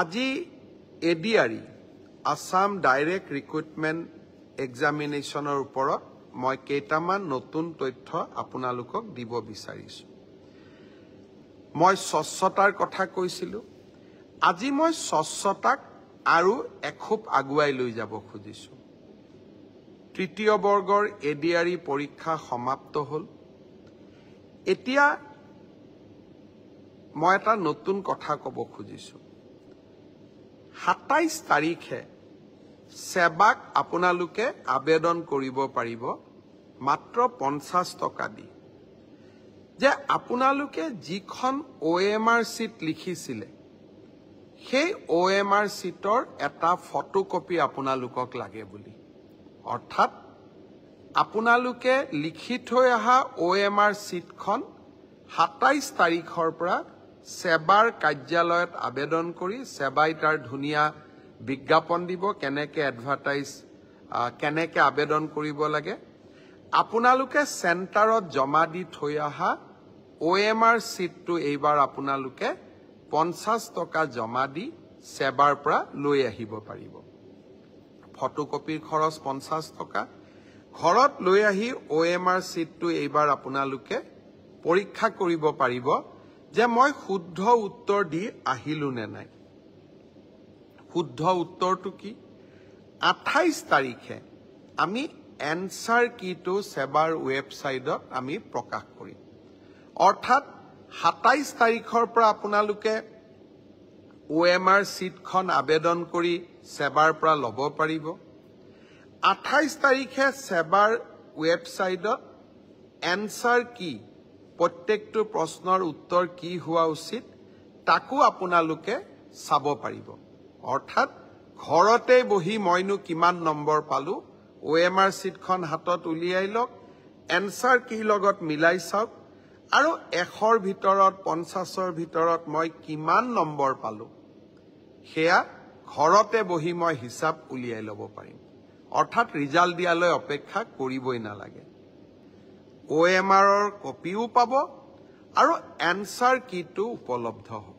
আজি A D R Assam direct recruitment এক্সামিনেশ্যনৰ ওপৰত মই কেইটামান নতুন তথ্য আপোনালোকক দিব বিচাৰিছোঁ মই স্বচ্ছতাৰ কথা কৈছিলোঁ আজি মই স্বচ্ছতাক আৰু এখোপ আগুৱাই লৈ যাব খুজিছোঁ তৃতীয় বৰ্গৰ এ ডি আৰ পৰীক্ষা সমাপ্ত হ'ল এতিয়া মই এটা নতুন কথা ক'ব খুজিছোঁ সাতাইছ তাৰিখে সেৱাক আপোনালোকে আবেদন কৰিব পাৰিব মাত্ৰ পঞ্চাছ টকা দি যে আপোনালোকে যিখন অ' এম আৰ চিট লিখিছিলে সেই অ' এম আৰ চিটৰ এটা ফটো কপি আপোনালোকক লাগে বুলি অৰ্থাৎ আপোনালোকে লিখি থৈ অহা অ' এম আৰ চিটখন সাতাইছ তাৰিখৰ পৰা সেবাৰ কাৰ্যালয়ত আবেদন কৰি সেবাই তাৰ ধুনীয়া বিজ্ঞাপন দিব কেনেকৈ এডভাৰটাইজ কেনেকে আবেদন কৰিব লাগে আপোনালোকে চেণ্টাৰত জমা দি থৈ অহা অ' এম আৰ চিটটো এইবাৰ আপোনালোকে পঞ্চাছ টকা জমা দি ছেবাৰ পৰা লৈ আহিব পাৰিব ফটো কপিৰ খৰচ পঞ্চাছ টকা ঘৰত লৈ আহি অ' এম আৰ চিটটো এইবাৰ আপোনালোকে পৰীক্ষা কৰিব পাৰিব যে মই শুদ্ধ উত্তৰ দি আহিলো নে নাই শুদ্ধ উত্তৰটো কি আঠাইশ তাৰিখে আমি এনচাৰ কিটো ছেবাৰ ৱেবছাইটত আমি প্ৰকাশ কৰিম অৰ্থাৎ সাতাইছ তাৰিখৰ পৰা আপোনালোকে অ' এম আৰ চিটখন আবেদন কৰি ছেবাৰ পৰা ল'ব পাৰিব আঠাইশ তাৰিখে ছেবাৰ ৱেবছাইটত এনচাৰ কি প্ৰত্যেকটো প্ৰশ্নৰ উত্তৰ কি হোৱা উচিত তাকো আপোনালোকে চাব পাৰিব অৰ্থাৎ ঘৰতে বহি মইনো কিমান নম্বৰ পালোঁ অ এম আৰ চিটখন হাতত উলিয়াই লওক এনচাৰ কি লগত মিলাই চাওক আৰু এশৰ ভিতৰত পঞ্চাছৰ ভিতৰত মই কিমান নম্বৰ পালোঁ সেয়া ঘৰতে বহি মই হিচাপ উলিয়াই ল'ব পাৰিম অৰ্থাৎ ৰিজাল্ট দিয়ালৈ অপেক্ষা কৰিবই নালাগে ও এম আৰৰ কপিও পাব আৰু এনচাৰ কিটো উপলব্ধ হ'ব